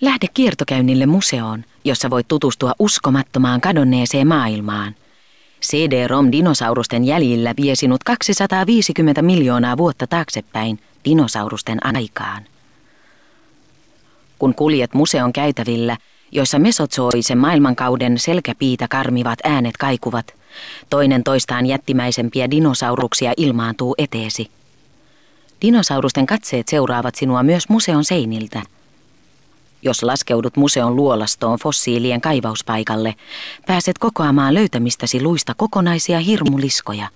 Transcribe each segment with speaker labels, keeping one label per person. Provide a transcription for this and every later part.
Speaker 1: Lähde kiertokäynnille museoon, jossa voit tutustua uskomattomaan kadonneeseen maailmaan. CD-ROM dinosaurusten jäljillä vie sinut 250 miljoonaa vuotta taaksepäin dinosaurusten aikaan. Kun kuljet museon käytävillä, joissa mesotsoisen maailmankauden selkäpiitä karmivat äänet kaikuvat, toinen toistaan jättimäisempiä dinosauruksia ilmaantuu eteesi. Dinosaurusten katseet seuraavat sinua myös museon seiniltä – jos laskeudut museon luolastoon fossiilien kaivauspaikalle, pääset kokoamaan löytämistäsi luista kokonaisia hirmuliskoja.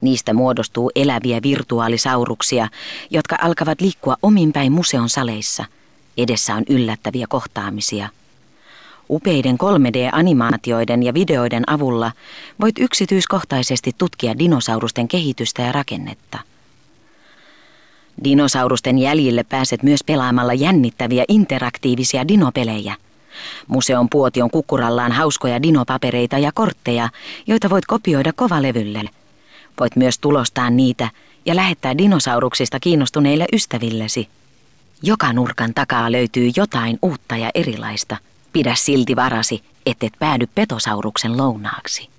Speaker 1: Niistä muodostuu eläviä virtuaalisauruksia, jotka alkavat liikkua ominpäin museon saleissa. Edessä on yllättäviä kohtaamisia. Upeiden 3D-animaatioiden ja videoiden avulla voit yksityiskohtaisesti tutkia dinosaurusten kehitystä ja rakennetta. Dinosaurusten jäljille pääset myös pelaamalla jännittäviä interaktiivisia dinopelejä. Museon puotion kukkurallaan hauskoja dinopapereita ja kortteja, joita voit kopioida kovalevylle. Voit myös tulostaa niitä ja lähettää dinosauruksista kiinnostuneille ystävillesi. Joka nurkan takaa löytyy jotain uutta ja erilaista. Pidä silti varasi, ettet päädy petosauruksen lounaaksi.